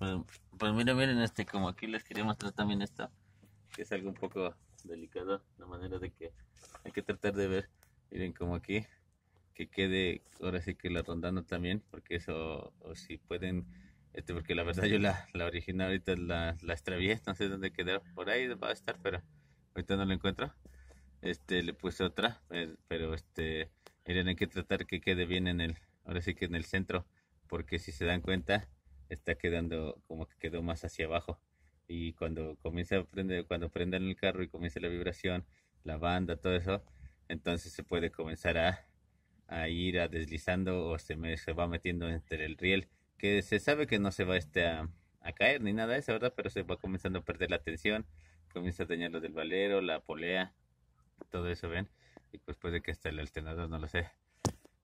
Pues, mira miren, miren, este, como aquí les quería mostrar también esto, que es algo un poco delicado, la manera de que hay que tratar de ver, miren como aquí, que quede ahora sí que la rondando también, porque eso, o si pueden, este, porque la verdad yo la, la original ahorita la, la extravié, no sé dónde quedó, por ahí va a estar, pero ahorita no lo encuentro. Este, le puse otra, eh, pero este, miren, hay que tratar que quede bien en el, ahora sí que en el centro, porque si se dan cuenta, está quedando como que quedó más hacia abajo. Y cuando comienza a prender, cuando prendan el carro y comienza la vibración, la banda, todo eso, entonces se puede comenzar a, ir a deslizando o se, se va metiendo entre el riel, que se sabe que no se va este a, caer ni nada de eso, ¿verdad? Pero se va comenzando a perder la tensión, comienza a dañar lo del valero, la polea, todo eso, ¿ven? Y pues puede que hasta el alternador, no lo sé.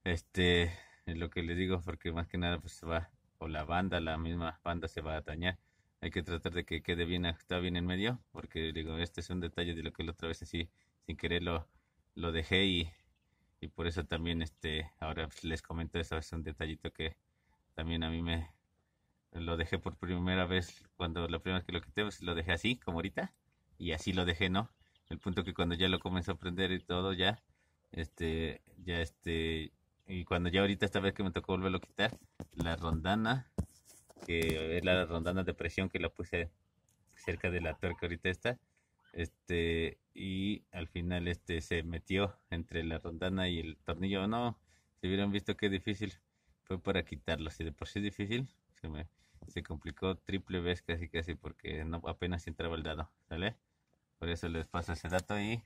Este, es lo que les digo, porque más que nada pues se va o la banda, la misma banda se va a dañar. Hay que tratar de que quede bien, está bien en medio, porque digo, este es un detalle de lo que la otra vez así, sin querer lo, dejé y, por eso también este, ahora les comento eso, es un detallito que también a mí me lo dejé por primera vez, cuando la primera vez que lo quité, pues lo dejé así, como ahorita, y así lo dejé, ¿no? El punto que cuando ya lo comenzó a prender y todo, ya, este, ya este, y cuando ya ahorita esta vez que me tocó volverlo a quitar, la rondana, que es la rondana de presión que la puse cerca de la tuerca ahorita esta. este, y al final este se metió entre la rondana y el tornillo. No, si hubieran visto qué difícil fue para quitarlo. Si de por sí es difícil, se me se complicó triple vez casi casi porque no apenas entraba el dado, ¿sale? Por eso les paso ese dato y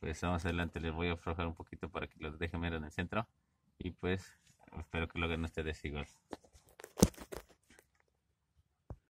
pues vamos adelante, les voy a aflojar un poquito para que los dejen ver en el centro. Y pues espero que lo que no esté desigual